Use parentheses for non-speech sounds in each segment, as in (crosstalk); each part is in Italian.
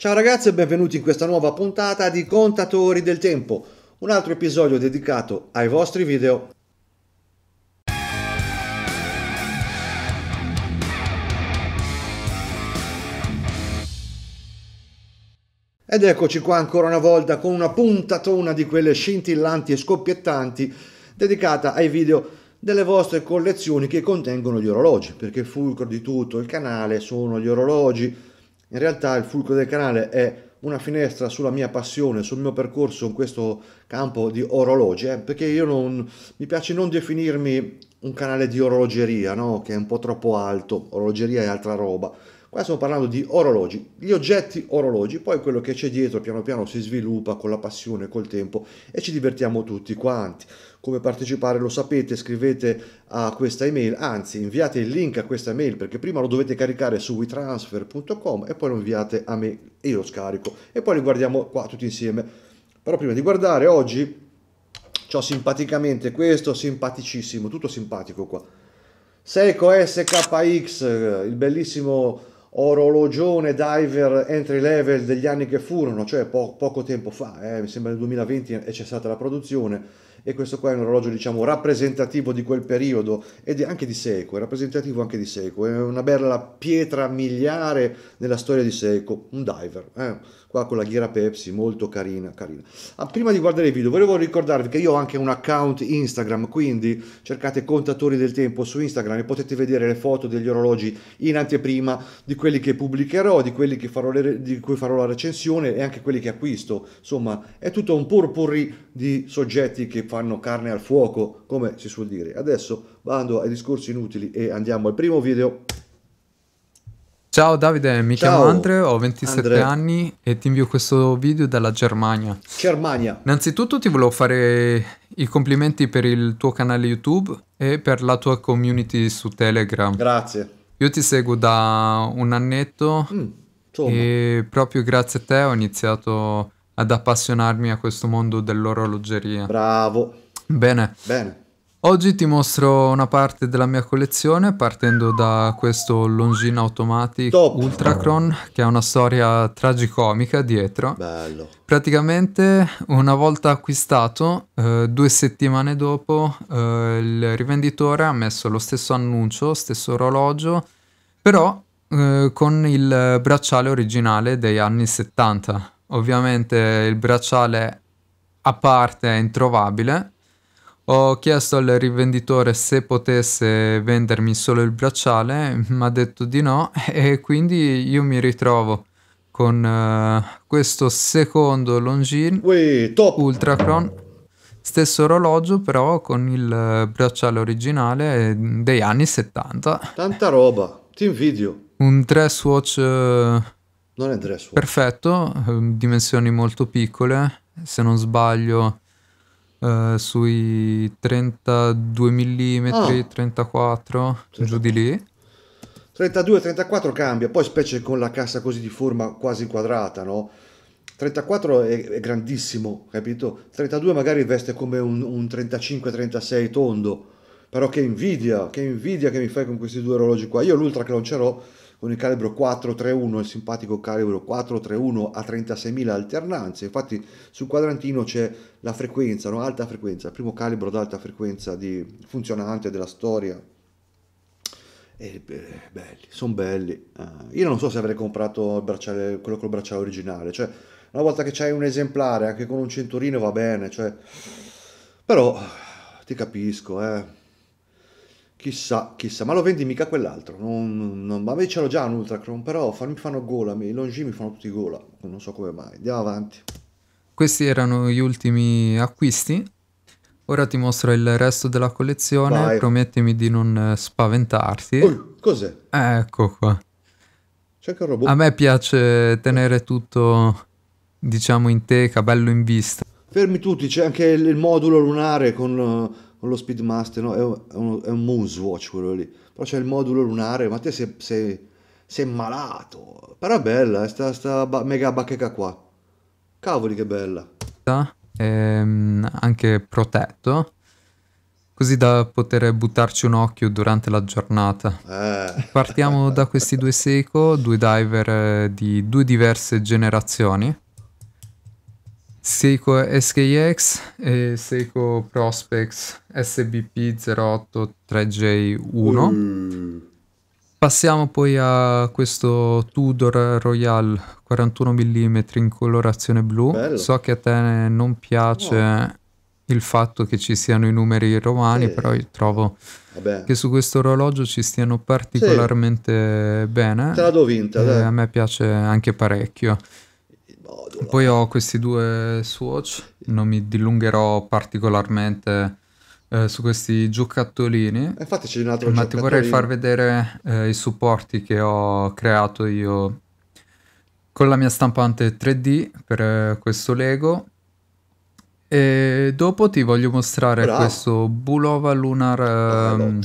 Ciao ragazzi e benvenuti in questa nuova puntata di Contatori del Tempo, un altro episodio dedicato ai vostri video. Ed eccoci qua ancora una volta con una puntatona di quelle scintillanti e scoppiettanti dedicata ai video delle vostre collezioni che contengono gli orologi, perché il fulcro di tutto il canale sono gli orologi, in realtà il fulcro del canale è una finestra sulla mia passione, sul mio percorso in questo campo di orologi, eh? perché io non mi piace non definirmi un canale di orologeria, no? che è un po' troppo alto, orologeria è altra roba. Qua stiamo parlando di orologi, gli oggetti orologi, poi quello che c'è dietro piano piano si sviluppa con la passione, col tempo e ci divertiamo tutti quanti come partecipare lo sapete, scrivete a questa email, anzi inviate il link a questa email perché prima lo dovete caricare su witransfer.com e poi lo inviate a me e io lo scarico e poi li guardiamo qua tutti insieme. Però prima di guardare oggi ho simpaticamente questo, simpaticissimo, tutto simpatico qua. Seiko SKX, il bellissimo orologione diver entry level degli anni che furono, cioè po poco tempo fa, eh, mi sembra nel 2020 c'è stata la produzione e questo qua è un orologio diciamo rappresentativo di quel periodo ed anche di Seiko, è rappresentativo anche di Seco, è una bella pietra miliare nella storia di Seiko, un diver, eh? qua con la ghiera Pepsi, molto carina, carina. Ah, prima di guardare il video volevo ricordarvi che io ho anche un account Instagram, quindi cercate Contatori del Tempo su Instagram e potete vedere le foto degli orologi in anteprima di quelli che pubblicherò, di quelli le, di cui farò la recensione e anche quelli che acquisto, insomma è tutto un purpurri di soggetti che fanno fanno carne al fuoco, come si suol dire. Adesso vado ai discorsi inutili e andiamo al primo video. Ciao Davide, mi Ciao. chiamo Andre, ho 27 Andre. anni e ti invio questo video dalla Germania. Germania. Innanzitutto ti volevo fare i complimenti per il tuo canale YouTube e per la tua community su Telegram. Grazie. Io ti seguo da un annetto mm, e proprio grazie a te ho iniziato ad appassionarmi a questo mondo dell'orologeria. Bravo. Bene. Bene. Oggi ti mostro una parte della mia collezione partendo da questo Longines Automatic Top. Ultracron che ha una storia tragicomica dietro. Bello. Praticamente una volta acquistato, eh, due settimane dopo, eh, il rivenditore ha messo lo stesso annuncio, stesso orologio, però eh, con il bracciale originale degli anni 70 ovviamente il bracciale a parte è introvabile. Ho chiesto al rivenditore se potesse vendermi solo il bracciale, mi ha detto di no (laughs) e quindi io mi ritrovo con uh, questo secondo Longines Ultracron, stesso orologio però con il eh, bracciale originale degli anni 70. Tanta roba, ti invidio. Un dress watch... Uh, non è dress Perfetto, ehm, dimensioni molto piccole, se non sbaglio eh, sui 32 mm, ah. 34, 30. giù di lì. 32-34 cambia, poi specie con la cassa così di forma quasi quadrata, no? 34 è, è grandissimo, capito? 32 magari veste come un, un 35-36 tondo, però che invidia, che invidia che mi fai con questi due orologi qua. Io l'ultra che lancerò con il calibro 431, il simpatico calibro 431 a 36.000 alternanze. Infatti sul quadrantino c'è la frequenza, no? alta frequenza, il primo calibro ad alta frequenza di funzionante della storia. E eh, belli, sono belli. Uh, io non so se avrei comprato quello col bracciale originale, cioè una volta che c'hai un esemplare anche con un cinturino va bene, cioè... però ti capisco, eh Chissà, chissà, ma lo vendi mica quell'altro. Non, non, ma invece l'ho già un Ultracron, però mi fanno gola, i Longi mi fanno tutti gola. Non so come mai. Andiamo avanti. Questi erano gli ultimi acquisti. Ora ti mostro il resto della collezione. Vai. Promettimi di non eh, spaventarti. Ui, cos'è? Ecco qua. C'è anche un robot. A me piace tenere tutto, diciamo, in teca, bello in vista. Fermi tutti, c'è anche il modulo lunare con eh, con lo Speedmaster, no? è, un, è un Moonswatch quello lì, però c'è il modulo lunare, ma te sei, sei, sei malato, però è bella, questa eh, sta, sta mega bacheca qua, cavoli che bella. Ehm, anche protetto, così da poter buttarci un occhio durante la giornata. Eh. Partiamo da questi due Seiko, due diver eh, di due diverse generazioni Seiko SKX e Seiko Prospex SBP 08 3J1. Mm. Passiamo poi a questo Tudor Royal 41 mm in colorazione blu. Bello. So che a te non piace no. il fatto che ci siano i numeri romani, sì. però io trovo Vabbè. che su questo orologio ci stiano particolarmente sì. bene. Te la do vinta. dai. a me piace anche parecchio modo. Poi ho questi due Swatch, non mi dilungherò particolarmente eh, su questi giocattolini. Eh, infatti c'è un altro Ma ti vorrei far vedere eh, i supporti che ho creato io con la mia stampante 3D per eh, questo Lego. E dopo ti voglio mostrare Bravo. questo Bulova Lunar um,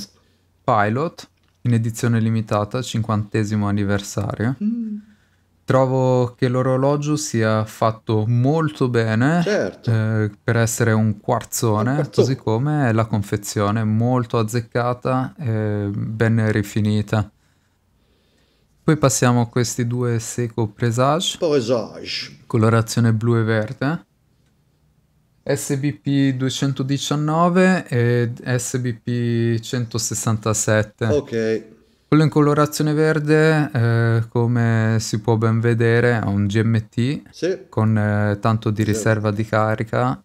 Pilot in edizione limitata, cinquantesimo anniversario. Mm trovo che l'orologio sia fatto molto bene certo. eh, per essere un quarzone, quarzone, così come la confezione molto azzeccata e ben rifinita. Poi passiamo a questi due Seco Presage, presage. colorazione blu e verde. SBP 219 e SBP 167. Ok. Quello in colorazione verde, eh, come si può ben vedere, ha un GMT sì. con eh, tanto di riserva sì. di carica,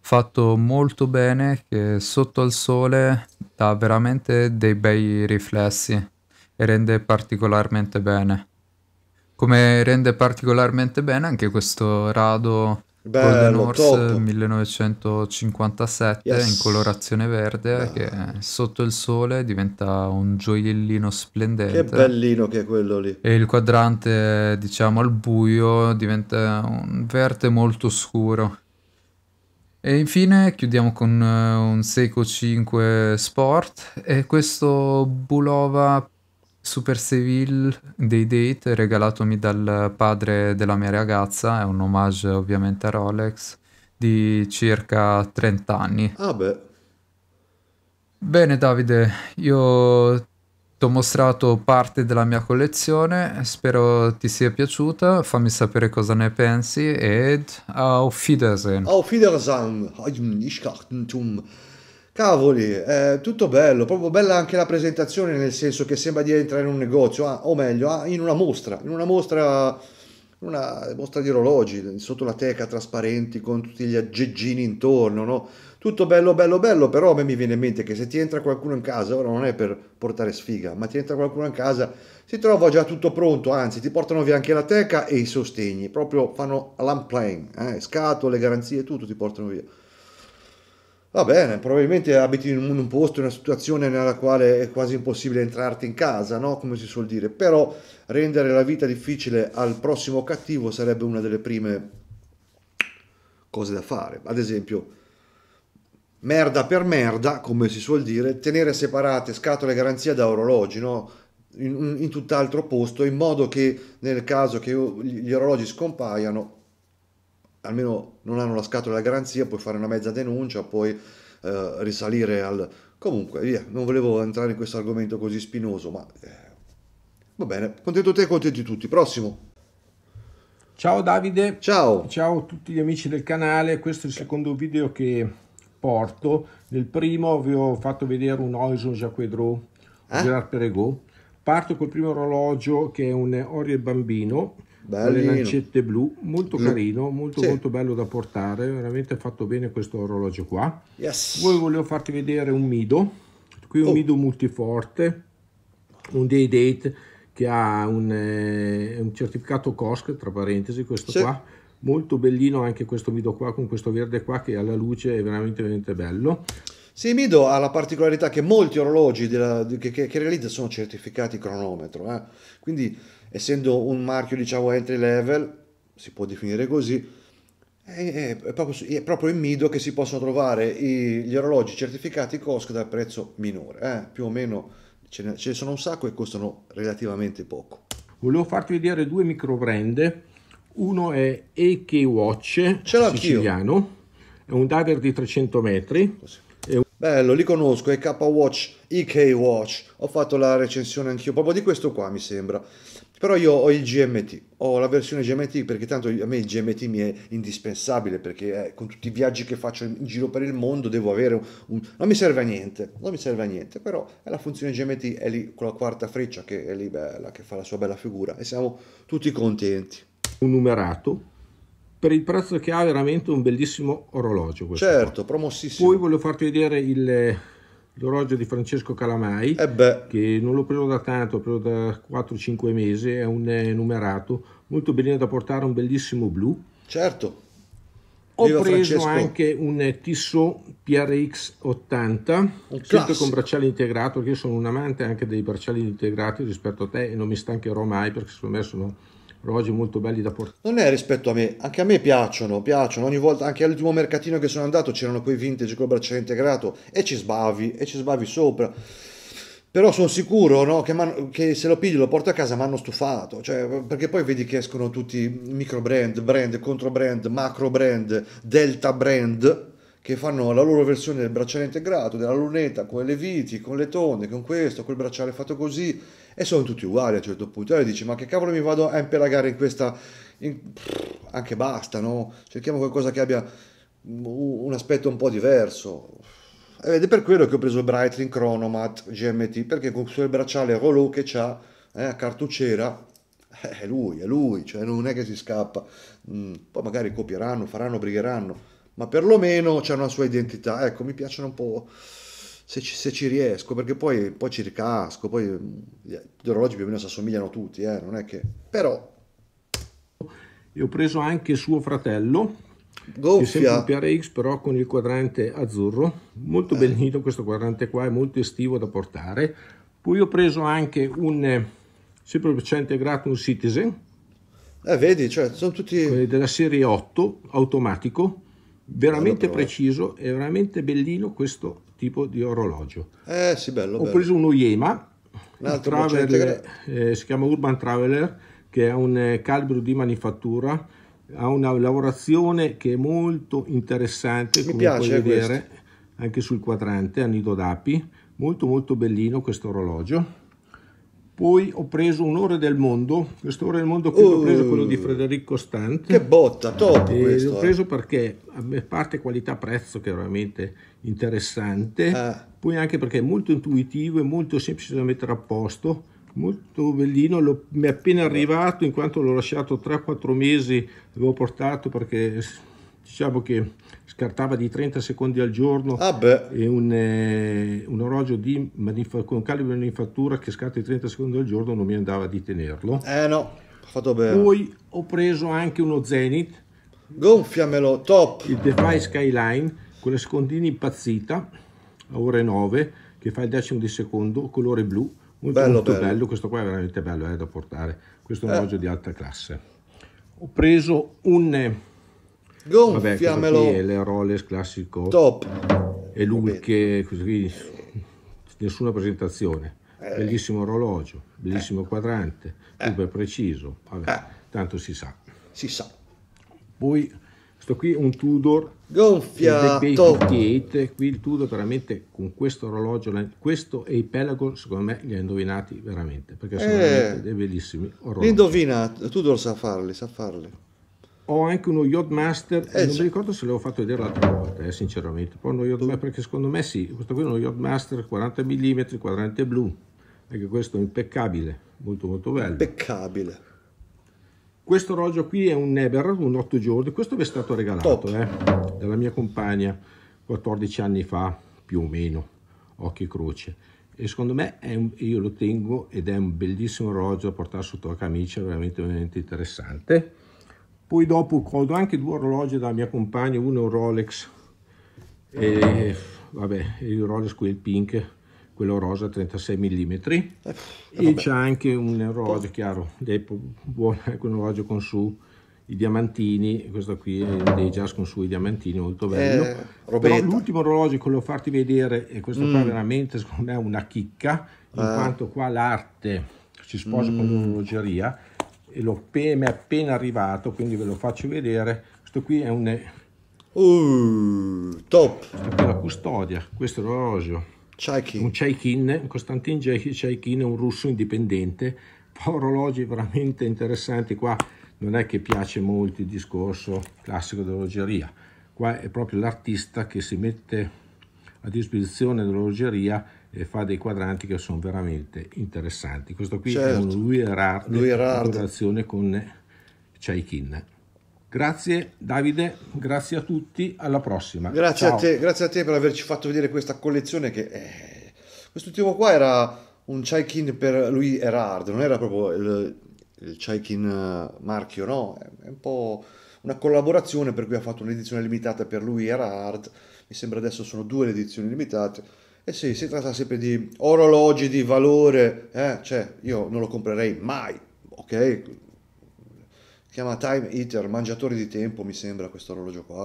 fatto molto bene, che sotto al sole dà veramente dei bei riflessi e rende particolarmente bene. Come rende particolarmente bene anche questo rado Bello, Golden Horse top. 1957 yes. in colorazione verde ah. che sotto il sole diventa un gioiellino splendente. Che bellino che è quello lì. E il quadrante, diciamo, al buio diventa un verde molto scuro. E infine chiudiamo con eh, un Seiko 5 Sport e questo Bulova Super Seville Day Date regalatomi dal padre della mia ragazza, è un omaggio ovviamente a Rolex, di circa 30 anni. Ah beh. Bene Davide, io ti ho mostrato parte della mia collezione, spero ti sia piaciuta, fammi sapere cosa ne pensi ed auf Wiedersehen. Auf Wiedersehen, Cavoli, è tutto bello, proprio bella anche la presentazione, nel senso che sembra di entrare in un negozio, ah, o meglio, ah, in una mostra, in una mostra, una mostra di orologi, sotto la teca trasparenti con tutti gli aggeggini intorno, no? Tutto bello, bello, bello, però a me mi viene in mente che se ti entra qualcuno in casa, ora non è per portare sfiga, ma ti entra qualcuno in casa, si trova già tutto pronto, anzi ti portano via anche la teca e i sostegni, proprio fanno l'unplane, eh? scatole, garanzie, tutto ti portano via Va bene, probabilmente abiti in un posto, in una situazione nella quale è quasi impossibile entrarti in casa, no? Come si suol dire, però rendere la vita difficile al prossimo cattivo sarebbe una delle prime cose da fare. Ad esempio, merda per merda, come si suol dire, tenere separate scatole garanzia da orologi, no? In, in tutt'altro posto, in modo che nel caso che gli orologi scompaiano, almeno non hanno la scatola della garanzia, puoi fare una mezza denuncia, poi eh, risalire al... Comunque, via, non volevo entrare in questo argomento così spinoso, ma... Eh, va bene, contento te e contenti tutti. Prossimo. Ciao Davide. Ciao. Ciao a tutti gli amici del canale. Questo è il secondo video che porto. Nel primo vi ho fatto vedere un Oison Jacques Drew, eh? Gerard Perregaux. Parto col primo orologio che è un Oriel Bambino Bellino. le lancette blu, molto carino, molto sì. molto bello da portare, veramente fatto bene questo orologio qua. Yes. Poi volevo farti vedere un Mido, qui un oh. Mido multiforte, un Day Date che ha un, eh, un certificato COSC, tra parentesi questo sì. qua, molto bellino anche questo Mido qua con questo verde qua che alla luce è veramente veramente bello. Sì, Mido ha la particolarità che molti orologi della, che, che, che, realizza sono certificati cronometro, eh? quindi essendo un marchio diciamo entry level, si può definire così, è, è, proprio, è proprio, in Mido che si possono trovare i, gli orologi certificati COSC dal prezzo minore, eh? più o meno ce ne, ce ne sono un sacco e costano relativamente poco. Volevo farti vedere due micro brand uno è EK Watch, Ce l'ho siciliano, è un diver di 300 metri. Così. Bello, li conosco, è K Watch, EK Watch, ho fatto la recensione anch'io proprio di questo qua mi sembra. Però io ho il GMT, ho la versione GMT perché tanto a me il GMT mi è indispensabile perché eh, con tutti i viaggi che faccio in giro per il mondo devo avere un, un, Non mi serve a niente, non mi serve a niente, però è la funzione GMT è lì con la quarta freccia che è lì bella, che fa la sua bella figura e siamo tutti contenti. Un numerato per il prezzo che ha veramente un bellissimo orologio. Certo, qua. promossissimo. Poi voglio farti vedere il l'orologio di Francesco Calamai, eh che non l'ho preso da tanto, lo prendo da 4-5 mesi, è un numerato, molto bene da portare, un bellissimo blu. Certo. Ho Viva preso Francesco. anche un Tissot PRX 80, sempre con bracciale integrato, perché io sono un amante anche dei bracciali integrati rispetto a te e non mi stancherò mai perché secondo me sono Orologi molto belli da portare. Non è rispetto a me, anche a me piacciono, piacciono. Ogni volta, anche all'ultimo mercatino che sono andato, c'erano quei vintage col bracciale integrato e ci sbavi, e ci sbavi sopra. Però sono sicuro no, che, che, se lo piglio lo porto a casa mi hanno stufato, cioè, perché poi vedi che escono tutti micro brand, brand, contro brand, macro brand, delta brand, che fanno la loro versione del bracciale integrato, della lunetta, con le viti, con le tonde, con questo, quel bracciale fatto così, e sono tutti uguali a un certo punto. Allora dici, ma che cavolo mi vado a impelagare in questa... In... anche basta, no? Cerchiamo qualcosa che abbia un aspetto un po' diverso. Ed è per quello che ho preso il Brightling Chronomat GMT, perché con il bracciale Rollo che c'ha, eh, a cartucciera, eh, è lui, è lui, cioè non è che si scappa. Mm, poi magari copieranno, faranno, brigheranno, ma perlomeno c'è una sua identità. Ecco, mi piacciono un po' se ci, se ci riesco, perché poi, poi, ci ricasco, poi mm, gli orologi più o meno si assomigliano tutti, eh, non è che... però... E ho preso anche suo fratello, Gonfia. che è un PRX però con il quadrante azzurro, molto eh. benito questo quadrante qua, è molto estivo da portare. Poi ho preso anche un, sempre per integrato, un Citizen. Eh, vedi, cioè, sono tutti... Eh, della serie 8, automatico, veramente eh. preciso e veramente bellino questo tipo di orologio. Eh sì, bello. Ho bello. preso uno Yema, un traveler, eh, si chiama Urban Traveler, che è un eh, calibro di manifattura, ha una lavorazione che è molto interessante, Mi piace, vedere, anche sul quadrante a nido d'api, molto molto bellino questo orologio poi ho preso un'ora del mondo, quest'ora del mondo qui uh, ho preso quello di uh. Federico Stante. Che botta, top e eh, questo, L'ho eh. preso eh. perché, a parte qualità-prezzo che è veramente interessante, ah. poi anche perché è molto intuitivo e molto semplice da mettere a posto, molto bellino, mi è appena arrivato in quanto l'ho lasciato 3-4 mesi, l'avevo portato perché diciamo che scartava di 30 secondi al giorno ah e un, eh, un orologio manif- con calibro di manifattura che scatta i 30 secondi al giorno non mi andava di tenerlo. Eh no, fatto bene. Poi ho preso anche uno Zenith. Gonfiamelo, top! Il Defy Skyline con le secondini impazzita a ore 9 che fa il decimo di secondo, colore blu. Molto, bello, molto bello. bello. questo qua è veramente bello eh, da portare. Questo è un eh. orologio eh. di alta classe. Ho preso un eh, Gonfiamelo. Vabbè, è l'Eroles classico. Top. E lui che così, nessuna presentazione. Eh. Bellissimo orologio, bellissimo eh. quadrante, eh. super eh. preciso. Vabbè, eh. tanto si sa. Si sa. Poi sto qui un Tudor gonfiato. Gate, qui il Tudor veramente con questo orologio, questo e i Pelagon secondo me li ha indovinati veramente, perché sono eh. veramente dei bellissimi orologi. Li indovina, Tudor sa farli, sa farli ho anche uno Yachtmaster, eh, non mi ricordo se l'avevo fatto vedere l'altra volta, eh, sinceramente. Poi uno Yacht, perché secondo me sì, questo qui è uno Yachtmaster 40 mm, quadrante blu, anche questo è impeccabile, molto molto bello. Impeccabile. Questo orologio qui è un Neber, un 8 giorni, questo mi è stato regalato eh, dalla mia compagna 14 anni fa, più o meno, occhi croce. E secondo me un, io lo tengo ed è un bellissimo orologio da portare sotto la camicia, veramente, veramente interessante poi dopo ho anche due orologi dalla mia compagna, uno è un Rolex, e, vabbè, il Rolex qui è il pink, quello rosa 36 mm eh, e c'è anche un orologio chiaro è (laughs) un orologio con su i diamantini questo qui è dei jazz con su i diamantini molto eh, bello eh, però l'ultimo orologio che volevo farti vedere e questo mm. qua veramente secondo me è una chicca in eh. quanto qua l'arte si sposa mm. con l'orologeria e l'ho appena, appena arrivato quindi ve lo faccio vedere questo qui è un eh, uh, top questo qui è la custodia questo è l'orologio Chaikin. un Costantin Konstantin Chaikin è un russo indipendente orologi veramente interessanti qua non è che piace molto il discorso classico dell'orologeria qua è proprio l'artista che si mette a disposizione dell'orologeria e fa dei quadranti che sono veramente interessanti. Questo qui certo. è un lui Erard, in collaborazione con Chaikin. Grazie Davide, grazie a tutti, alla prossima. Grazie a, te, grazie a te per averci fatto vedere questa collezione che eh, quest'ultimo qua era un Chaikin per lui Erard, non era proprio il, il Chaikin eh, marchio, no? È un po' una collaborazione per cui ha fatto un'edizione limitata per lui Erard, mi sembra adesso sono due le edizioni limitate eh sì, si tratta sempre di orologi di valore, eh? cioè io non lo comprerei mai, ok? Chiama Time Eater, mangiatore di tempo mi sembra questo orologio qua.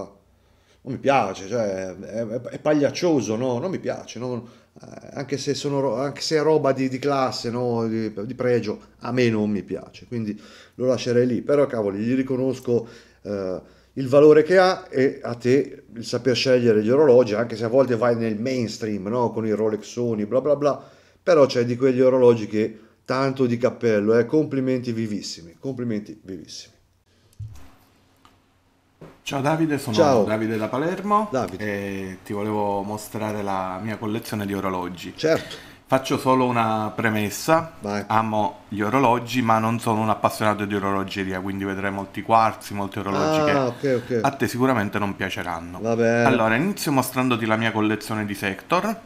Non mi piace, cioè, è, è pagliaccioso, no? Non mi piace, no? Eh, anche, se sono, anche se è roba di, di classe, no? Di, di, pregio, a me non mi piace, quindi lo lascerei lì. Però cavoli, gli riconosco... Eh, il valore che ha e a te il saper scegliere gli orologi, anche se a volte vai nel mainstream, no? con i Rolexoni, bla bla bla, però c'è di quegli orologi che tanto di cappello, eh? complimenti vivissimi, complimenti vivissimi. Ciao Davide, sono Ciao. Davide da Palermo Davide. e ti volevo mostrare la mia collezione di orologi. Certo. Faccio solo una premessa, Vai. amo gli orologi ma non sono un appassionato di orologeria, quindi vedrai molti quarzi, molti orologi ah, che okay, okay. a te sicuramente non piaceranno. Allora, inizio mostrandoti la mia collezione di Sector,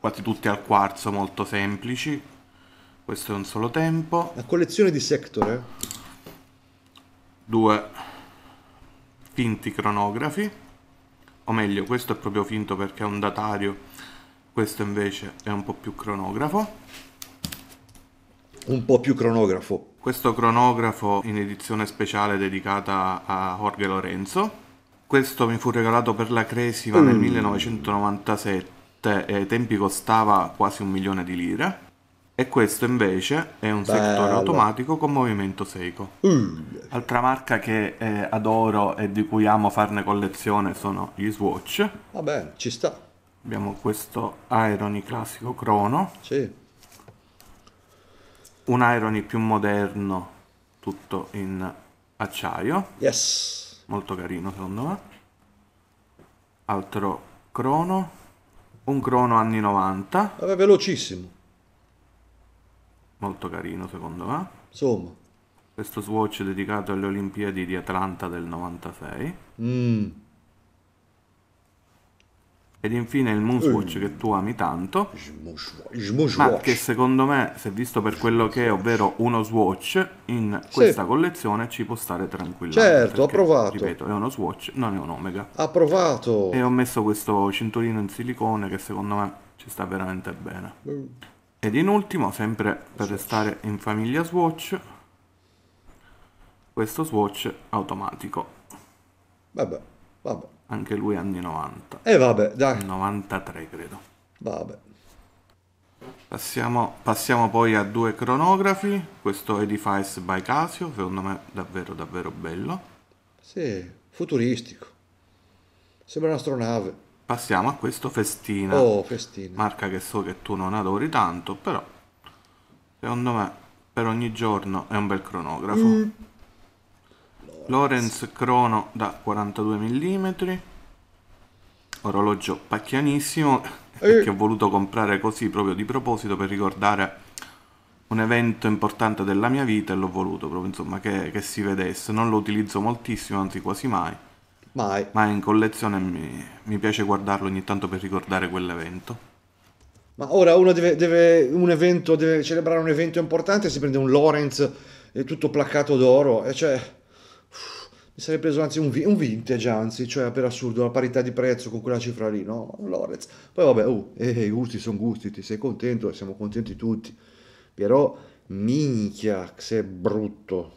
quasi tutti al quarzo, molto semplici, questo è un solo tempo. La collezione di Sector, eh? Due finti cronografi, o meglio questo è proprio finto perché è un datario questo invece è un po' più cronografo. Un po' più cronografo. Questo cronografo in edizione speciale dedicata a Jorge Lorenzo. Questo mi fu regalato per la Cresima mm. nel 1997 e ai tempi costava quasi un milione di lire. E questo invece è un Bello. settore automatico con movimento Seiko. Mm. Altra marca che eh, adoro e di cui amo farne collezione sono gli Swatch. Vabbè, ci sta. Abbiamo questo Irony classico crono. Sì. Un Irony più moderno, tutto in acciaio. Yes. Molto carino secondo me. Altro crono. Un crono anni 90. Vabbè, velocissimo. Molto carino secondo me. Insomma. Questo Swatch dedicato alle Olimpiadi di Atlanta del 96. Mmm ed infine il Moonswatch mm. che tu ami tanto, ma che secondo me, se visto per quello che è, ovvero uno Swatch, in sì. questa collezione ci può stare tranquillamente. Certo, ho provato. Ripeto, è uno Swatch, non è un Omega. Ha provato. E ho messo questo cinturino in silicone che secondo me ci sta veramente bene. Mm. Ed in ultimo, sempre per restare in famiglia Swatch, questo Swatch automatico. Vabbè, vabbè. Anche lui anni 90. E eh, vabbè, dai. 93 credo. Vabbè. Passiamo, passiamo, poi a due cronografi. Questo Edifice by Casio, secondo me davvero davvero bello. Sì, futuristico. Sembra un'astronave. Passiamo a questo Festina. Oh, Festina. Marca che so che tu non adori tanto, però secondo me per ogni giorno è un bel cronografo. Mm. Lorenz crono da 42 mm orologio pacchianissimo eh. che ho voluto comprare così proprio di proposito per ricordare un evento importante della mia vita e l'ho voluto proprio insomma che, che si vedesse non lo utilizzo moltissimo anzi quasi mai mai ma in collezione mi, mi piace guardarlo ogni tanto per ricordare quell'evento ma ora uno deve, deve, un evento, deve celebrare un evento importante si prende un Lorenz eh, tutto placcato d'oro e cioè mi sarei preso anzi un, un, vintage, anzi, cioè per assurdo, la parità di prezzo con quella cifra lì, no? Lorez. Poi vabbè, oh, eh, eh i gusti sono gusti, ti sei contento, siamo contenti tutti. Però, minchia, se è brutto.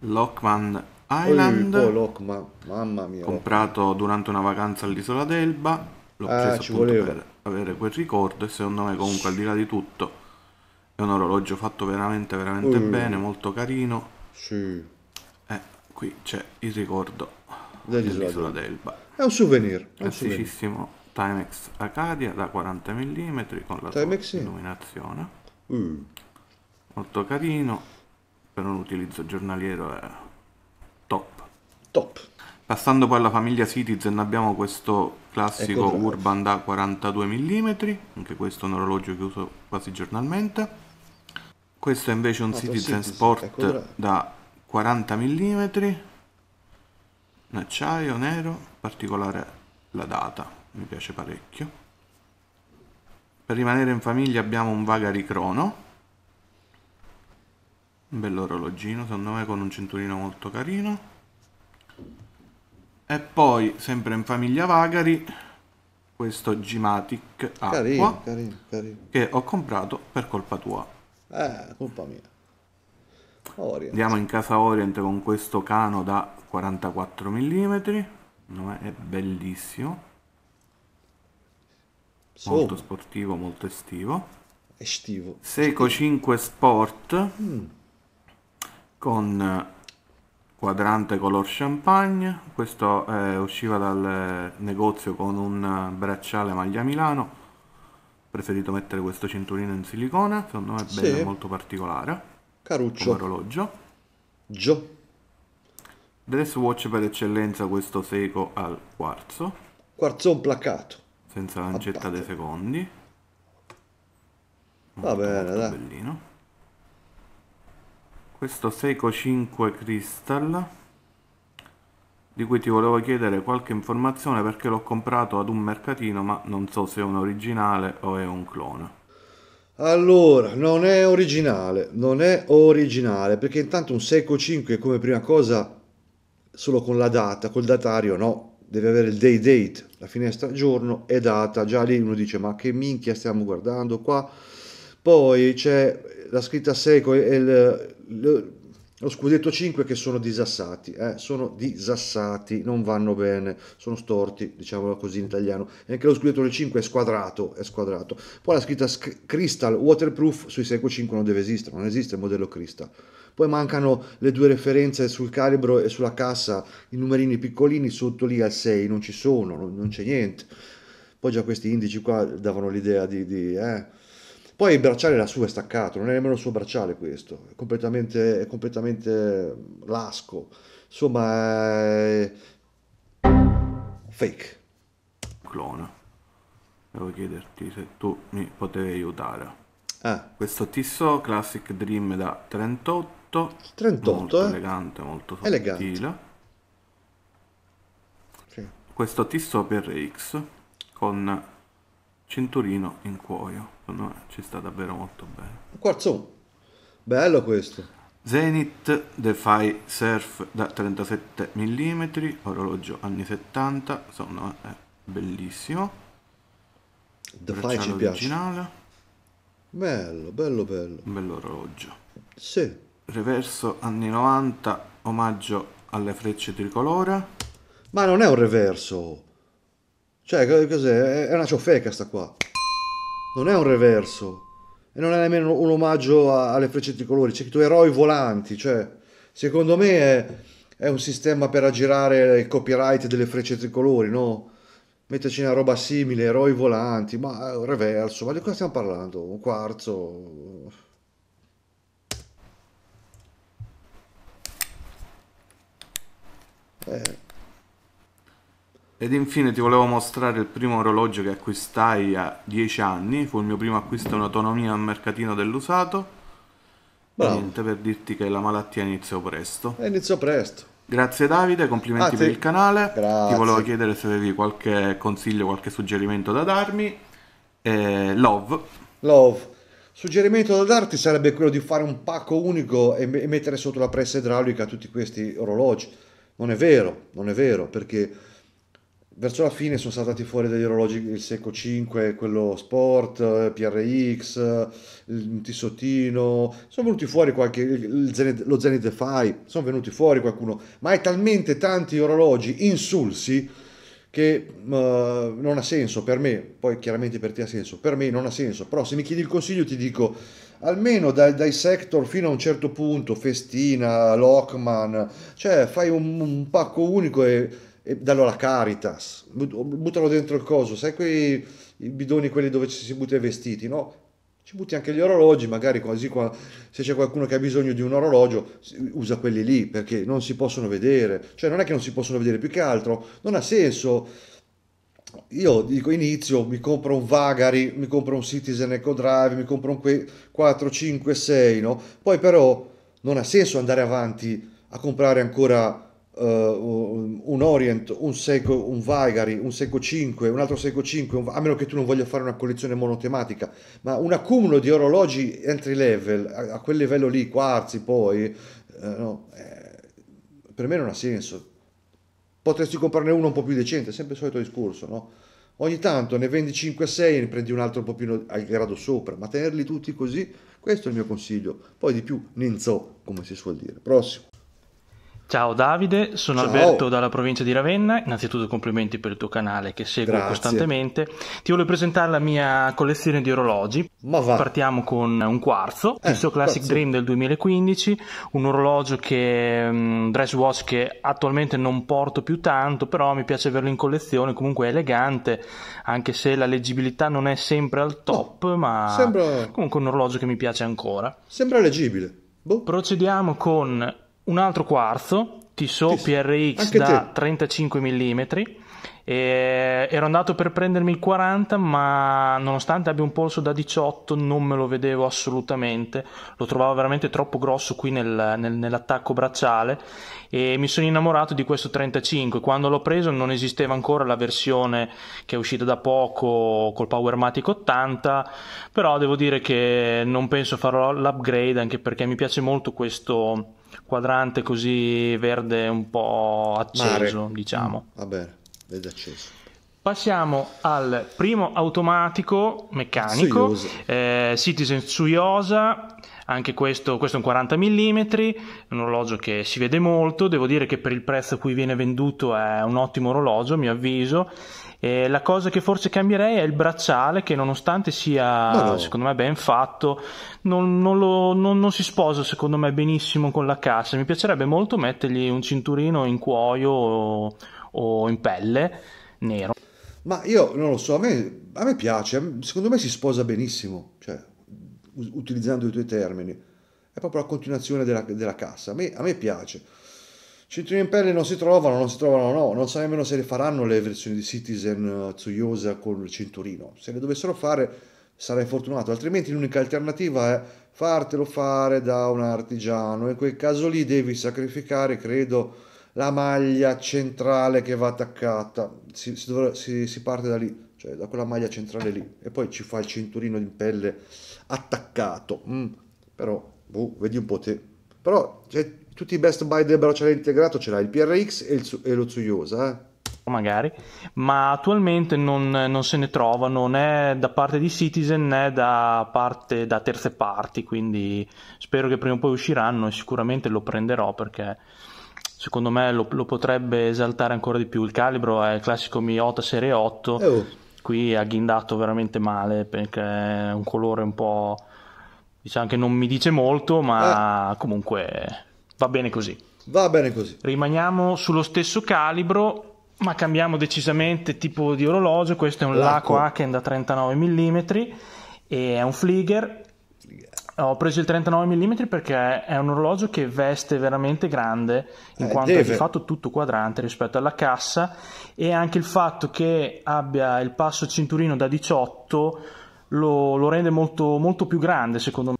Lockman Island. Oh, Lockman, mamma mia. Comprato Lockman. durante una vacanza all'isola d'Elba. L'ho ah, preso ci voleva. per avere quel ricordo e secondo me comunque al di là di tutto è un orologio fatto veramente veramente oh. bene, molto carino. Sì qui c'è il ricordo dell'isola d'Elba. È un souvenir. Classicissimo Timex Acadia da 40 mm con la Timex, sì. illuminazione. Mm. Molto carino, per un utilizzo giornaliero è top. Top. Passando poi alla famiglia Citizen abbiamo questo classico ecco Urban da 42 mm, anche questo è un orologio che uso quasi giornalmente. Questo è invece un ah, no, Citizen Sport ecco da 40 mm un acciaio nero particolare la data mi piace parecchio per rimanere in famiglia abbiamo un Vagari Crono un bello orologino secondo me con un cinturino molto carino e poi sempre in famiglia Vagari questo Gimatic Acqua carino, carino, carino. che ho comprato per colpa tua eh, colpa mia Orient. Andiamo in casa Orient con questo cano da 44 mm, no, è bellissimo. Somma. Molto sportivo, molto estivo. Estivo. Seiko 5 Sport mm. con quadrante color champagne. Questo eh, usciva dal negozio con un bracciale maglia Milano. Ho preferito mettere questo cinturino in silicone, secondo me è bello, sì. molto particolare. Caruccio. Come orologio. Gio. Dress watch per eccellenza questo seco al quarzo. Quarzon placato. Senza lancetta dei secondi. Va bene, dai. Bellino. Questo Seiko 5 crystal di cui ti volevo chiedere qualche informazione perché l'ho comprato ad un mercatino ma non so se è un originale o è un clone. Allora, non è originale, non è originale, perché intanto un secco 5 come prima cosa solo con la data, col datario no, deve avere il day date, la finestra giorno e data, già lì uno dice ma che minchia stiamo guardando qua, poi c'è la scritta secco e il, il lo scudetto 5 che sono disassati, eh? sono disassati, non vanno bene, sono storti, diciamolo così in italiano. E anche lo scudetto 5 è squadrato, è squadrato. Poi la scritta Crystal Waterproof sui Seiko 5 non deve esistere, non esiste il modello Crystal. Poi mancano le due referenze sul calibro e sulla cassa, i numerini piccolini sotto lì al 6 non ci sono, non, c'è niente. Poi già questi indici qua davano l'idea di... di eh? Poi il bracciale lassù è staccato, non è nemmeno il suo bracciale questo, è completamente, è completamente lasco, insomma è eh, fake. Clone, devo chiederti se tu mi potevi aiutare. Ah. Questo Tissot Classic Dream da 38, 38 molto eh? elegante, molto sottile. Elegante. Sì. Questo Tissot X con Cinturino in cuoio, secondo me ci sta davvero molto bene. Un quarzo, bello questo. Zenith Defy Surf da 37 mm, orologio anni 70, secondo me è bellissimo. Defy ci piace. Originale. Bello, bello, bello. Un bello orologio. Sì. Reverso anni 90, omaggio alle frecce tricolore. Ma non è un reverso, cioè, cos'è? È una ciofeca sta qua. Non è un reverso. E non è nemmeno un omaggio alle frecce tricolori. C'è i tuoi eroi volanti. Cioè, secondo me è, è, un sistema per aggirare il copyright delle frecce tricolori, no? Metterci una roba simile, eroi volanti, ma eh, un reverso. Ma di cosa stiamo parlando? Un quarzo... Eh. Ed infine ti volevo mostrare il primo orologio che acquistai a 10 anni, fu il mio primo acquisto in autonomia al mercatino dell'usato. Bravo. Niente per dirti che la malattia iniziò presto. E iniziò presto. Grazie Davide, complimenti ah, per il canale. Grazie. Ti volevo chiedere se avevi qualche consiglio, qualche suggerimento da darmi. Eh, love. Love. Suggerimento da darti sarebbe quello di fare un pacco unico e, mettere sotto la pressa idraulica tutti questi orologi. Non è vero, non è vero, perché verso la fine sono saltati fuori degli orologi, il Seco 5, quello Sport, eh, PRX, il Tissotino, sono venuti fuori qualche, Zenith, lo Zenith Defy, sono venuti fuori qualcuno, ma è talmente tanti orologi insulsi che uh, non ha senso per me, poi chiaramente per te ha senso, per me non ha senso, però se mi chiedi il consiglio ti dico almeno dai, dai, sector fino a un certo punto, Festina, Lockman, cioè fai un, un pacco unico e e allora Caritas, buttalo dentro il coso, sai quei bidoni quelli dove ci si butta i vestiti, no? Ci butti anche gli orologi, magari così qua, se c'è qualcuno che ha bisogno di un orologio usa quelli lì perché non si possono vedere, cioè non è che non si possono vedere più che altro, non ha senso. Io dico inizio, mi compro un Vagari, mi compro un Citizen Eco Drive, mi compro un que 4, 5, 6, no? Poi però non ha senso andare avanti a comprare ancora uh, un Orient, un Seiko, un Vaigari, un Seiko 5, un altro Seiko 5, un... a meno che tu non voglia fare una collezione monotematica, ma un accumulo di orologi entry level, a, a quel livello lì, quarzi poi, uh, no, eh, per me non ha senso. Potresti comprarne uno un po' più decente, sempre il solito discorso, no? Ogni tanto ne vendi 5-6 e ne prendi un altro un po' più al grado sopra, ma tenerli tutti così, questo è il mio consiglio. Poi di più, ninzo, come si suol dire. Prossimo. Ciao Davide, sono Ciao. Alberto dalla provincia di Ravenna. Innanzitutto complimenti per il tuo canale che seguo Grazie. costantemente. Ti voglio presentare la mia collezione di orologi. Partiamo con un quarzo, eh, il suo Classic quarzo. Dream del 2015, un orologio che um, dress watch che attualmente non porto più tanto, però mi piace averlo in collezione, comunque è elegante, anche se la leggibilità non è sempre al top, oh, ma sembra... comunque un orologio che mi piace ancora. Sembra leggibile. Boh. Procediamo con un altro quarzo Tissot PRX da te. 35 mm. E ero andato per prendermi il 40, ma nonostante abbia un polso da 18, non me lo vedevo assolutamente. Lo trovavo veramente troppo grosso qui nel, nel, nell'attacco bracciale. E mi sono innamorato di questo 35. Quando l'ho preso, non esisteva ancora la versione che è uscita da poco col Powermatic 80. Però devo dire che non penso farò l'upgrade, anche perché mi piace molto questo quadrante così verde un po' acceso, Mare. diciamo. Mm, vabbè, vede acceso. Passiamo al primo automatico meccanico, eh, Citizen Tsuyosa, anche questo, questo, è un 40 mm, un orologio che si vede molto, devo dire che per il prezzo a cui viene venduto è un ottimo orologio a mio avviso, e la cosa che forse cambierei è il bracciale che nonostante sia no, no. secondo me ben fatto non, non, lo, non, non, si sposa secondo me benissimo con la cassa. Mi piacerebbe molto mettergli un cinturino in cuoio o, o in pelle nero. Ma io non lo so, a me, a me piace, secondo me si sposa benissimo, cioè, utilizzando i tuoi termini. È proprio la continuazione della, della cassa, a me, a me piace Centri impelli non si trovano, non si trovano, no, non sa nemmeno se le faranno le versioni di Citizen eh, Tsuyosa con il cinturino. Se le dovessero fare sarei fortunato, altrimenti l'unica alternativa è fartelo fare da un artigiano. In quel caso lì devi sacrificare, credo, la maglia centrale che va attaccata. Si, si, si parte da lì, cioè da quella maglia centrale lì, e poi ci fa il cinturino di pelle attaccato. Mm, però, boh, vedi un po' te. Però, cioè, tutti i best buy del bracciale integrato ce l'hai il PRX e, il, e lo Tsuyosa eh? magari, ma attualmente non, non, se ne trovano né da parte di Citizen né da, parte, da terze parti, quindi spero che prima o poi usciranno e sicuramente lo prenderò perché secondo me lo, lo potrebbe esaltare ancora di più. Il calibro è il classico Miyota Serie 8, oh. qui ha ghindato veramente male perché è un colore un po'... diciamo che non mi dice molto, ma ah. comunque Va bene così. Va bene così. Rimaniamo sullo stesso calibro, ma cambiamo decisamente tipo di orologio. Questo è un Laco, Laco Haken da 39 mm e è un Flieger. Ho preso il 39 mm perché è un orologio che veste veramente grande, in eh, quanto deve. è di fatto tutto quadrante rispetto alla cassa e anche il fatto che abbia il passo cinturino da 18 lo, lo rende molto, molto più grande secondo me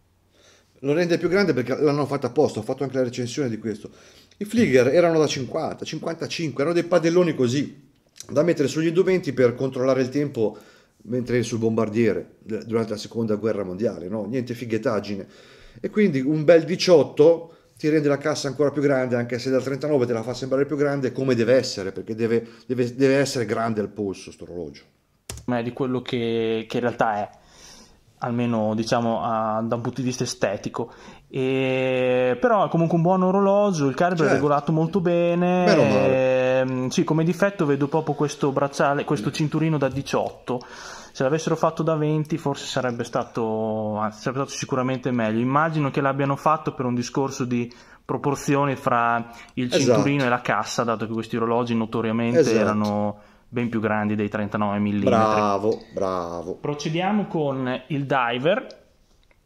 lo rende più grande perché l'hanno fatto apposta, ho fatto anche la recensione di questo. I Flieger erano da 50, 55, erano dei padelloni così da mettere sugli indumenti per controllare il tempo mentre sul bombardiere durante la seconda guerra mondiale, no? niente fighettaggine. E quindi un bel 18 ti rende la cassa ancora più grande, anche se dal 39 te la fa sembrare più grande, come deve essere, perché deve, deve, deve essere grande al polso, sto orologio. Ma è di quello che, che in realtà è almeno diciamo a, da un punto di vista estetico e, però è comunque un buon orologio il calibro certo. è regolato molto bene e, ehm, sì, come difetto vedo proprio questo bracciale questo mm. cinturino da 18 se l'avessero fatto da 20 forse sarebbe stato, anzi, sarebbe stato sicuramente meglio immagino che l'abbiano fatto per un discorso di proporzioni fra il esatto. cinturino e la cassa dato che questi orologi notoriamente esatto. erano ben più grandi dei 39 mm. Bravo, bravo. Procediamo con il diver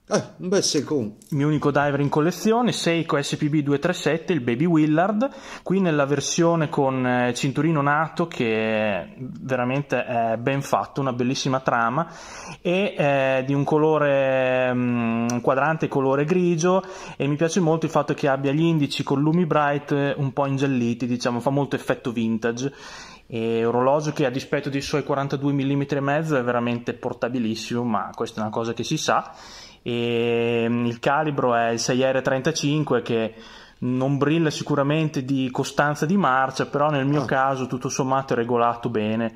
eh, un bel secondo. Il mio unico diver in collezione, Seiko SPB237, il Baby Willard, qui nella versione con eh, cinturino nato che veramente è ben fatto, una bellissima trama, e eh, di un colore um, quadrante colore grigio e mi piace molto il fatto che abbia gli indici con lumi bright eh, un po' ingialliti, diciamo, fa molto effetto vintage e orologio che a dispetto dei suoi 42 mm e mezzo è veramente portabilissimo ma questa è una cosa che si sa e mm, il calibro è il 6R35 che non brilla sicuramente di costanza di marcia, però nel mio oh. caso tutto sommato è regolato bene.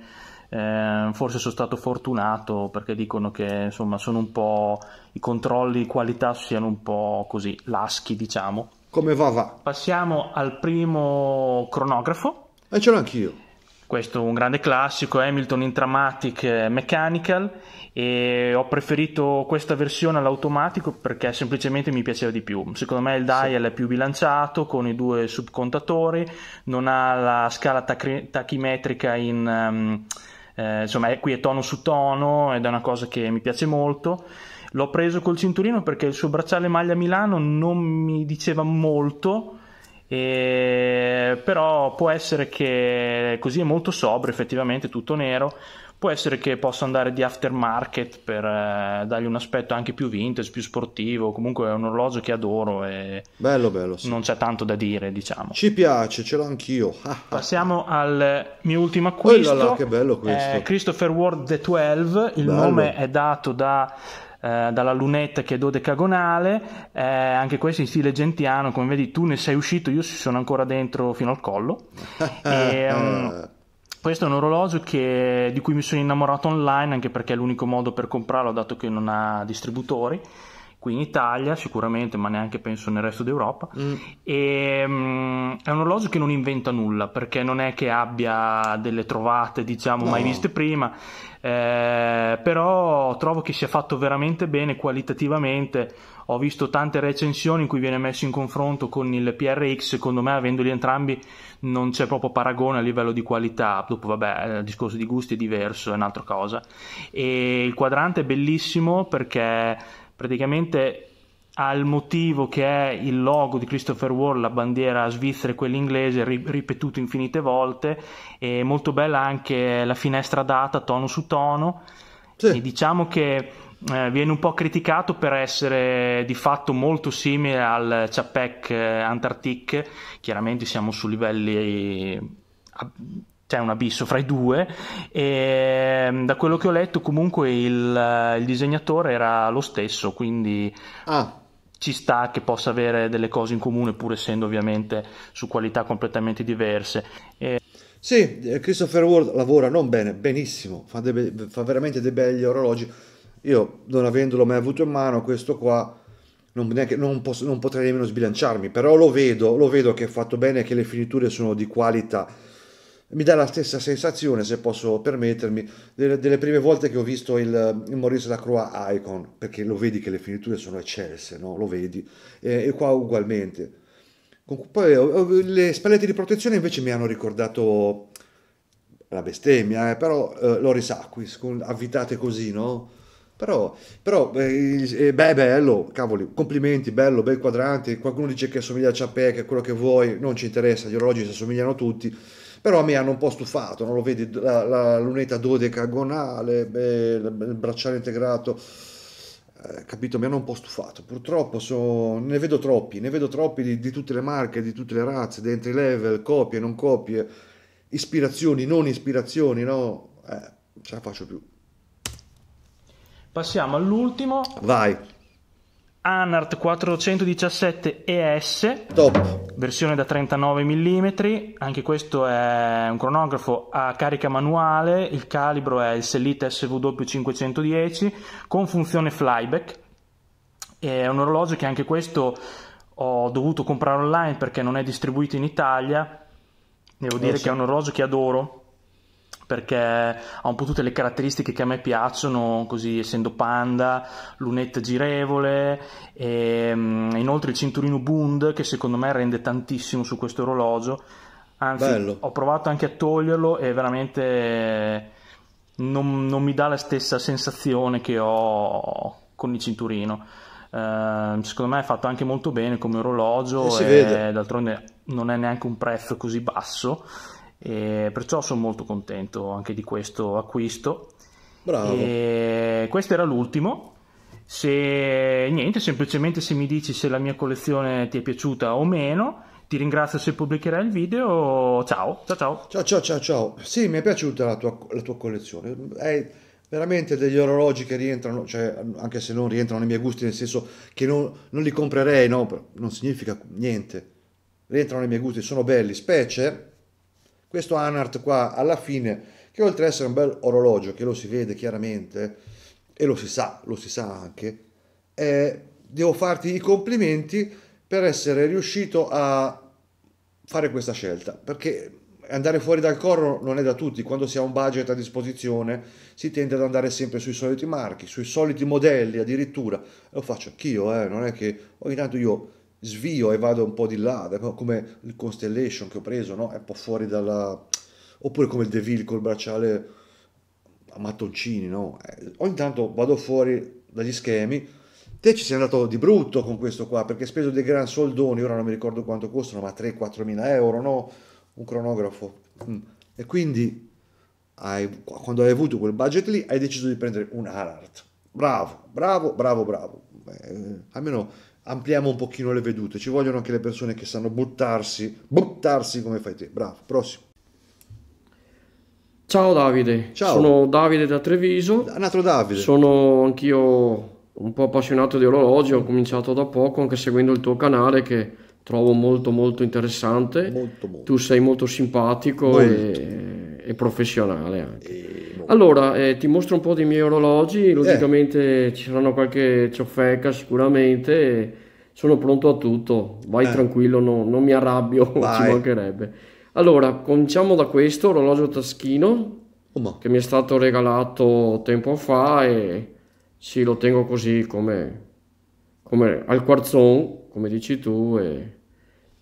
Eh, forse sono stato fortunato perché dicono che insomma sono un po' i controlli qualità siano un po' così laschi, diciamo. Come va va. Passiamo al primo cronografo. E ce l'ho anch'io. Questo è un grande classico, Hamilton Intramatic Mechanical e ho preferito questa versione all'automatico perché semplicemente mi piaceva di più. Secondo me il dial sì. è più bilanciato con i due subcontatori, non ha la scala tach- tachimetrica in... Um, eh, insomma, è, qui è tono su tono ed è una cosa che mi piace molto. L'ho preso col cinturino perché il suo bracciale maglia Milano non mi diceva molto, eh, però può essere che così è molto sobrio, effettivamente tutto nero. Può essere che possa andare di aftermarket per eh, dargli un aspetto anche più vintage, più sportivo. Comunque è un orologio che adoro e bello, bello, sì. non c'è tanto da dire, diciamo. Ci piace, ce l'ho anch'io. (laughs) Passiamo al mio ultimo acquisto. Oh, là, là, che bello questo. Eh, Christopher Ward The 12, il bello. nome è dato da eh, dalla lunetta che è dodecagonale, eh, anche questo in stile gentiano, come vedi tu ne sei uscito, io ci sono ancora dentro fino al collo. (laughs) e, um, questo è un orologio che, di cui mi sono innamorato online anche perché è l'unico modo per comprarlo dato che non ha distributori qui in Italia sicuramente, ma neanche penso nel resto d'Europa. Mm. E, um, è un orologio che non inventa nulla perché non è che abbia delle trovate, diciamo, no. mai viste prima. Eh, però trovo che sia fatto veramente bene qualitativamente. Ho visto tante recensioni in cui viene messo in confronto con il PRX. Secondo me, avendoli entrambi, non c'è proprio paragone a livello di qualità. Dopo, vabbè, il discorso di gusti è diverso, è un'altra cosa. E il quadrante è bellissimo perché praticamente al motivo che è il logo di Christopher Wall, la bandiera svizzera e quella inglese, ri- ripetuto infinite volte, e molto bella anche la finestra data tono su tono. Sì. diciamo che eh, viene un po' criticato per essere di fatto molto simile al Chapek eh, Antarctic, chiaramente siamo su livelli eh, c'è un abisso fra i due e mm, da quello che ho letto comunque il, eh, il disegnatore era lo stesso quindi ah. ci sta che possa avere delle cose in comune pur essendo ovviamente su qualità completamente diverse e... sì eh, Christopher Ward lavora non bene benissimo fa, de- fa veramente dei belli orologi io non avendolo mai avuto in mano questo qua non, neanche, non, posso, non potrei nemmeno sbilanciarmi però lo vedo, lo vedo che è fatto bene che le finiture sono di qualità mi dà la stessa sensazione, se posso permettermi, delle, delle prime volte che ho visto il, il Maurice Lacroix Icon, perché lo vedi che le finiture sono eccelse, no? lo vedi, e, e qua ugualmente. Con, poi oh, oh, le spallette di protezione invece mi hanno ricordato la bestemmia, eh, però eh, Loris Aquis, con, avvitate così, no? Però, però eh, eh beh, bello, cavoli, complimenti, bello, bel quadrante, qualcuno dice che assomiglia a Ciapè, che è quello che vuoi, non ci interessa, gli orologi si assomigliano tutti, però a me hanno un po' stufato, non lo vedi, la, la lunetta dodecagonale, beh, il bracciale integrato, eh, capito, mi hanno un po' stufato, purtroppo so, ne vedo troppi, ne vedo troppi di, di, tutte le marche, di tutte le razze, di entry level, copie, non copie, ispirazioni, non ispirazioni, no, eh, ce la faccio più. Passiamo all'ultimo. Vai. Anart 417 ES, Top. versione da 39 mm, anche questo è un cronografo a carica manuale, il calibro è il Selite SW510 con funzione flyback, è un orologio che anche questo ho dovuto comprare online perché non è distribuito in Italia, devo dire oh, sì. che è un orologio che adoro, perché ha un po' tutte le caratteristiche che a me piacciono, così essendo panda, lunetta girevole e ehm, inoltre il cinturino Bund che secondo me rende tantissimo su questo orologio. Anzi, Bello. ho provato anche a toglierlo e veramente non, non mi dà la stessa sensazione che ho con il cinturino. Uh, secondo me è fatto anche molto bene come orologio eh, e, e d'altronde non è neanche un prezzo così basso e perciò sono molto contento anche di questo acquisto. Bravo. E questo era l'ultimo. Se niente, semplicemente se mi dici se la mia collezione ti è piaciuta o meno, ti ringrazio se pubblicherai il video. Ciao, ciao, ciao. Ciao, ciao, ciao, ciao. Sì, mi è piaciuta la tua, la tua collezione. È veramente degli orologi che rientrano, cioè, anche se non rientrano nei miei gusti, nel senso che non, non li comprerei, no, non significa niente. Rientrano nei miei gusti, sono belli, specie questo Anart qua alla fine, che oltre ad essere un bel orologio, che lo si vede chiaramente, e lo si sa, lo si sa anche, eh, devo farti i complimenti per essere riuscito a fare questa scelta, perché andare fuori dal corro non è da tutti, quando si ha un budget a disposizione si tende ad andare sempre sui soliti marchi, sui soliti modelli addirittura, lo faccio anch'io, eh, non è che ogni tanto io svio e vado un po' di là, come il Constellation che ho preso, no? È un po' fuori dalla... oppure come il Devil col bracciale a mattoncini, no? Eh, ogni tanto vado fuori dagli schemi. Te ci sei andato di brutto con questo qua, perché hai speso dei gran soldoni, ora non mi ricordo quanto costano, ma 3-4 mila euro, no? Un cronografo. Mm. E quindi, hai, quando hai avuto quel budget lì, hai deciso di prendere un Harart. Bravo, bravo, bravo, bravo. Beh, almeno ampliamo un pochino le vedute, ci vogliono anche le persone che sanno buttarsi, buttarsi come fai te. Bravo, prossimo. Ciao Davide, Ciao. sono Davide da Treviso. Un altro Davide. Sono anch'io un po' appassionato di orologi, ho cominciato da poco anche seguendo il tuo canale che trovo molto molto interessante. Molto, molto. Tu sei molto simpatico molto. E, e, professionale anche. E... Allora, eh, ti mostro un po' dei miei orologi, eh. logicamente eh. ci saranno qualche ciofeca sicuramente, sono pronto a tutto, vai eh. tranquillo, no, non mi arrabbio, (laughs) vai. ci mancherebbe. Allora, cominciamo da questo orologio taschino oh, che mi è stato regalato tempo fa e sì, lo tengo così come, come al quarzon, come dici tu, e,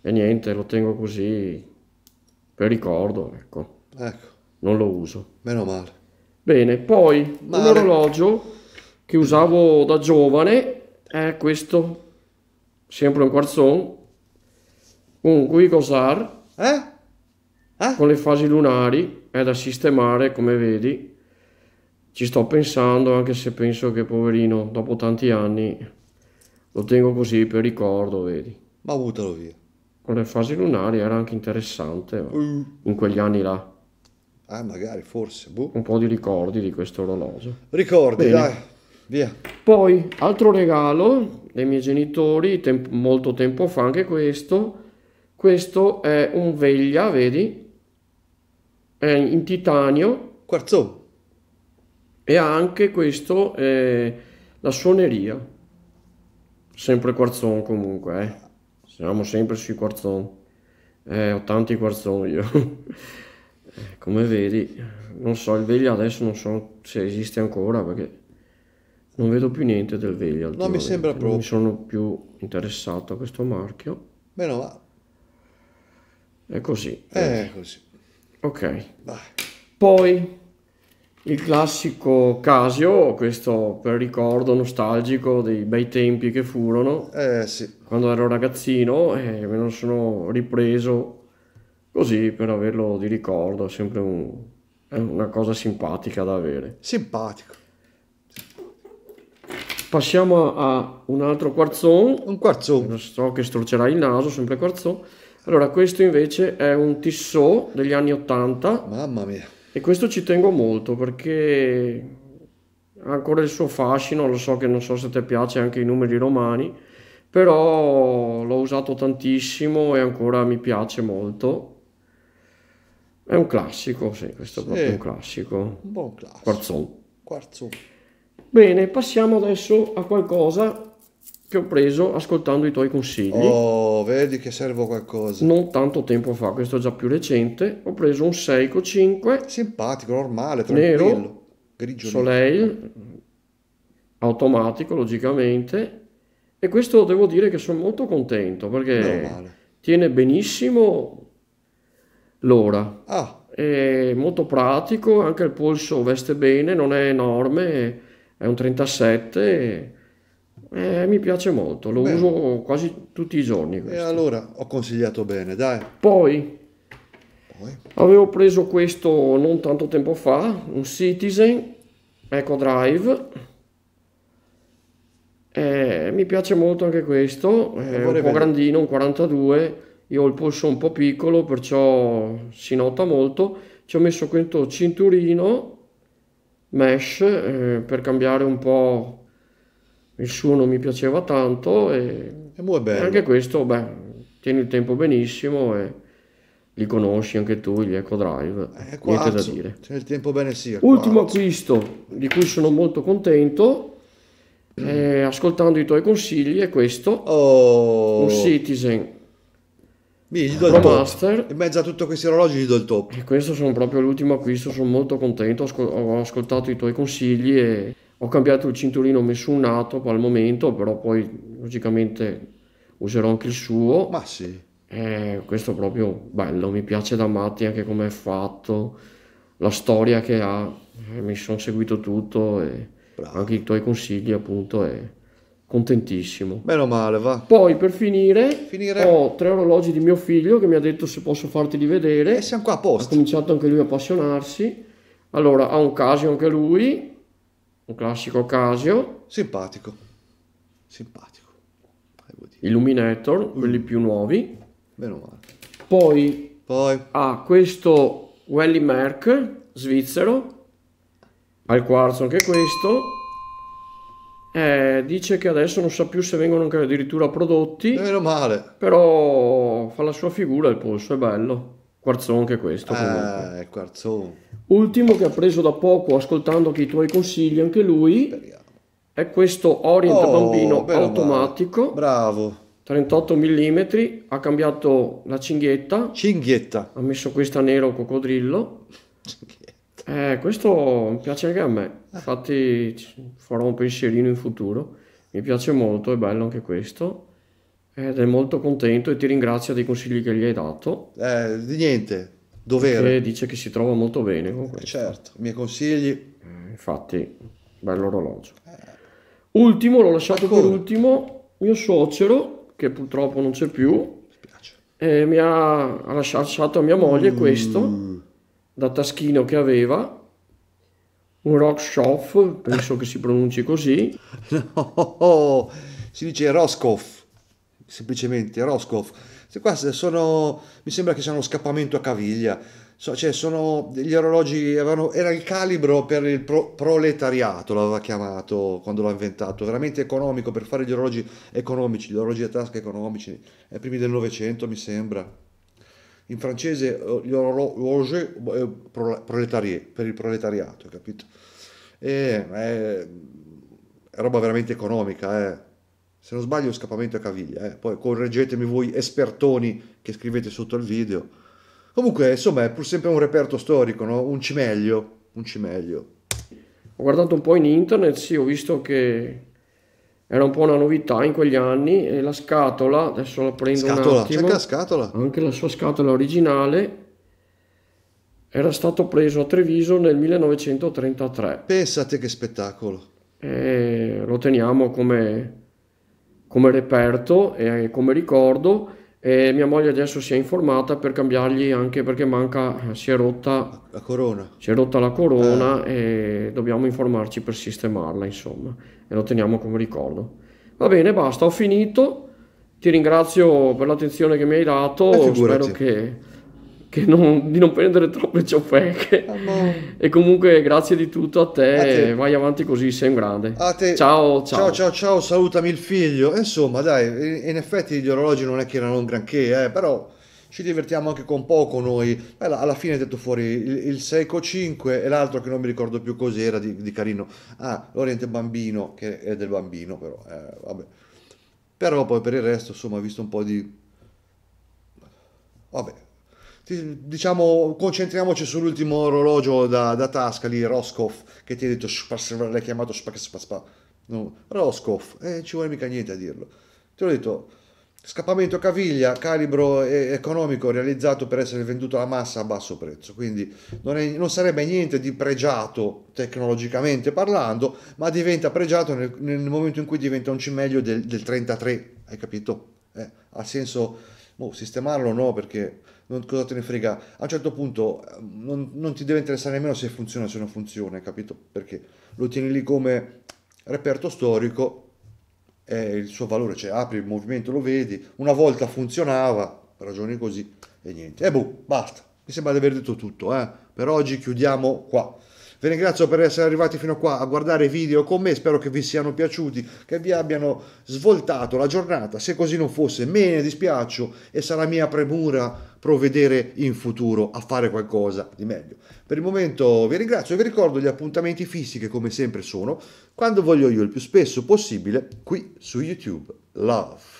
e niente, lo tengo così per ricordo, ecco. Ecco. Non lo uso. Meno male. Bene, poi Mare. un orologio che usavo da giovane è questo, sempre un quarzone, un Guigosar eh? eh? con le fasi lunari, è da sistemare come vedi. Ci sto pensando anche se penso che poverino dopo tanti anni lo tengo così per ricordo, vedi. Ma buttalo via. Con le fasi lunari era anche interessante mm. in quegli anni là. Ah, magari, forse. Boh. Un po' di ricordi di questo orologio. Ricordi, Bene. dai. Via. Poi, altro regalo dei miei genitori, temp- molto tempo fa anche questo. Questo è un veglia, vedi? È in titanio. Quarzo. E anche questo è eh, la suoneria. Sempre quarzon comunque, eh. Siamo sempre sui quarzon. Eh, ho tanti quarzon io. (laughs) come vedi, non so, il veglia adesso non so se esiste ancora perché non vedo più niente del veglia. No, mi sembra proprio. Non mi sono più interessato a questo marchio. Meno va. È così. Eh, è così. Ok. Vai. Poi il classico Casio, questo per ricordo nostalgico dei bei tempi che furono. Eh sì. Quando ero ragazzino e eh, me lo sono ripreso così per averlo di ricordo, è sempre un, è una cosa simpatica da avere. Simpatico. Passiamo a un altro quarzone. Un quarzone. So che storcerai il naso, sempre quarzone. Allora, questo invece è un Tissot degli anni 80. Mamma mia. E questo ci tengo molto perché ha ancora il suo fascino, lo so che non so se ti piace anche i numeri romani, però l'ho usato tantissimo e ancora mi piace molto è un classico, sì, questo è sì. proprio un classico. Un buon classico. Quarzon. Quarzon. Bene, passiamo adesso a qualcosa che ho preso ascoltando i tuoi consigli. Oh, vedi che servo qualcosa. Non tanto tempo fa, questo è già più recente. Ho preso un Seiko 5. Simpatico, normale, tranquillo. Nero, grigio. Soleil, automatico logicamente. E questo devo dire che sono molto contento perché tiene benissimo l'ora. Ah. È molto pratico, anche il polso veste bene, non è enorme, è un 37. Eh, mi piace molto, lo bene. uso quasi tutti i giorni. Questo. E allora ho consigliato bene, dai. Poi, Poi, avevo preso questo non tanto tempo fa, un Citizen Eco Drive. Eh, mi piace molto anche questo, è un po' vedere. grandino, un 42 io ho il polso un po' piccolo perciò si nota molto ci ho messo questo cinturino mesh eh, per cambiare un po' il suo non mi piaceva tanto e, e anche questo beh tieni il tempo benissimo e li conosci anche tu gli Eco Drive eh, niente da dire c'è il tempo bene sì ultimo quarzo. acquisto di cui sono molto contento eh, ascoltando i tuoi consigli è questo oh. un Citizen Vedi, gli do il top. In mezzo a tutti questi orologi gli do il top. E questo sono proprio l'ultimo acquisto, sono molto contento, ho ascoltato i tuoi consigli e ho cambiato il cinturino, ho messo un Atop al momento, però poi logicamente userò anche il suo. Ma sì. Eh, questo è proprio bello, mi piace da matti anche come è fatto, la storia che ha, eh, mi sono seguito tutto e Bravo. anche i tuoi consigli appunto. E contentissimo. Meno male, va. Poi per finire, finire, ho tre orologi di mio figlio che mi ha detto se posso farteli vedere. E siamo qua apposta. Ha cominciato anche lui a appassionarsi. Allora, ha un Casio anche lui, un classico Casio. Simpatico, simpatico. Illuminator, mm. quelli più nuovi. Meno male. Poi, Poi. ha questo Welly Merck, svizzero, al quarzo anche questo eh, dice che adesso non sa più se vengono addirittura prodotti. Meno male. Però fa la sua figura il polso, è bello. Quarzone anche questo. eh, Quarzone. Ultimo che ha preso da poco, ascoltando anche i tuoi consigli, anche lui, Speriamo. è questo Orient oh, Bambino automatico. Male. Bravo. 38 mm, ha cambiato la cinghietta. Cinghietta. Ha messo questa nero coccodrillo. (laughs) Cinghietta. Eh, questo piace anche a me infatti farò un pensierino in futuro. Mi piace molto, è bello anche questo. Ed è molto contento e ti ringrazio dei consigli che gli hai dato. Eh, di niente, dovere. dice che si trova molto bene con questo. Certo, i miei consigli. Eh, infatti, bello orologio. Ultimo, l'ho lasciato per ultimo, mio suocero, che purtroppo non c'è più, eh, mi, mi ha lasciato a mia moglie mm. questo, da taschino che aveva, un Roscoff, penso che si pronunci così. No, (laughs) oh, oh, oh, si dice Roscoff, semplicemente Roscoff. Se qua sono, mi sembra che siano scappamento a caviglia, so, cioè sono degli orologi, avevano, era il calibro per il pro, proletariato, l'aveva chiamato quando l'ha inventato, veramente economico per fare gli orologi economici, gli orologi a tasca economici, ai primi del Novecento mi sembra in francese eh, gli horloger eh, per il proletariato, capito? E, è, eh, è roba veramente economica, eh. Se non sbaglio, scappamento a caviglia. Eh. Poi correggetemi voi espertoni che scrivete sotto il video. Comunque, insomma, è pur sempre un reperto storico, no? Un cimelio, un cimelio. Ho guardato un po' in internet, sì, ho visto che era un po' una novità in quegli anni e la scatola, adesso la prendo scatola, un attimo, la scatola. anche la sua scatola originale era stato preso a Treviso nel 1933. Pensate che spettacolo! E lo teniamo come, come reperto e come ricordo e mia moglie adesso si è informata per cambiargli anche perché manca, eh, si è rotta la corona, si è rotta la corona ah. e dobbiamo informarci per sistemarla insomma e lo teniamo come ricordo. Va bene, basta, ho finito, ti ringrazio per l'attenzione che mi hai dato, eh, spero che non, di non prendere troppe ciofeche. E comunque grazie di tutto a te, a te. vai avanti così, sei un grande. Ciao, ciao, ciao. Ciao, ciao, salutami il figlio. Insomma, dai, in effetti gli orologi non è che erano un granché, eh, però ci divertiamo anche con poco noi. Beh, alla fine hai detto fuori il, il Seiko 5 e l'altro che non mi ricordo più cos'era di, di carino. Ah, l'Oriente Bambino, che è del bambino però, eh, vabbè. Però poi per il resto, insomma, ho visto un po' di... Vabbè, diciamo, concentriamoci sull'ultimo orologio da, da tasca lì, Roscoff, che ti ha detto, l'hai chiamato Spaspa. No, Roscoff, eh, ci vuole mica niente a dirlo. Ti ho detto, scappamento caviglia, calibro eh, economico realizzato per essere venduto alla massa a basso prezzo, quindi non, è, non sarebbe niente di pregiato tecnologicamente parlando, ma diventa pregiato nel, nel momento in cui diventa un cimelio del, del 33, hai capito? Eh, ha senso, boh, sistemarlo no, perché non, cosa te ne frega, a un certo punto eh, non, non ti deve interessare nemmeno se funziona o se non funziona, capito? Perché lo tieni lì come reperto storico e il suo valore, cioè apri il movimento, lo vedi, una volta funzionava, ragioni così e niente. E boh, basta, mi sembra di aver detto tutto, eh? per oggi chiudiamo qua. Vi ringrazio per essere arrivati fino a qua a guardare i video con me, spero che vi siano piaciuti, che vi abbiano svoltato la giornata, se così non fosse me ne dispiaccio e sarà mia premura provvedere in futuro a fare qualcosa di meglio. Per il momento vi ringrazio e vi ricordo gli appuntamenti fissi che come sempre sono quando voglio io il più spesso possibile qui su YouTube. Love.